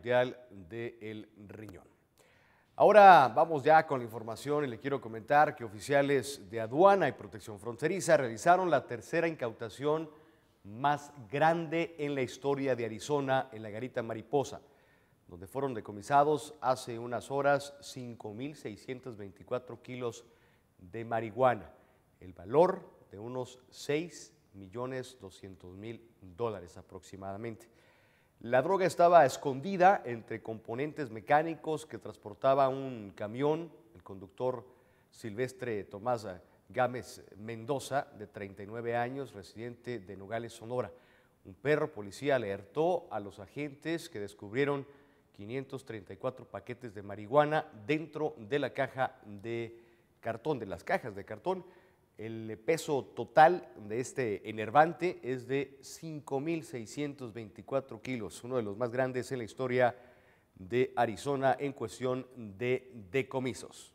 Mundial del Riñón. Ahora vamos ya con la información y le quiero comentar que oficiales de aduana y protección fronteriza realizaron la tercera incautación más grande en la historia de Arizona en la garita Mariposa, donde fueron decomisados hace unas horas 5.624 kilos de marihuana, el valor de unos 6.200.000 dólares aproximadamente. La droga estaba escondida entre componentes mecánicos que transportaba un camión, el conductor Silvestre Tomás Gámez Mendoza, de 39 años, residente de Nogales, Sonora. Un perro policía alertó a los agentes que descubrieron 534 paquetes de marihuana dentro de la caja de cartón, de las cajas de cartón. El peso total de este enervante es de 5.624 kilos, uno de los más grandes en la historia de Arizona en cuestión de decomisos.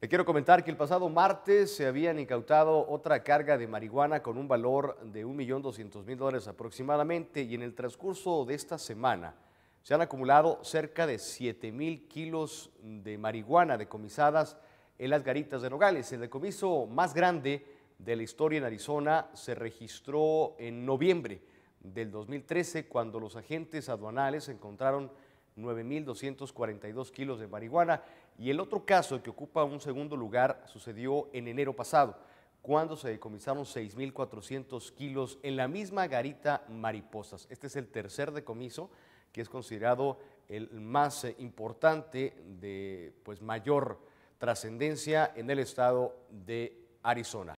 Le quiero comentar que el pasado martes se habían incautado otra carga de marihuana con un valor de 1.200.000 dólares aproximadamente y en el transcurso de esta semana se han acumulado cerca de 7.000 kilos de marihuana decomisadas en las garitas de Nogales. El decomiso más grande de la historia en Arizona se registró en noviembre del 2013 cuando los agentes aduanales encontraron 9.242 kilos de marihuana y el otro caso que ocupa un segundo lugar sucedió en enero pasado cuando se decomisaron 6.400 kilos en la misma garita Mariposas. Este es el tercer decomiso que es considerado el más eh, importante de pues, mayor trascendencia en el estado de Arizona.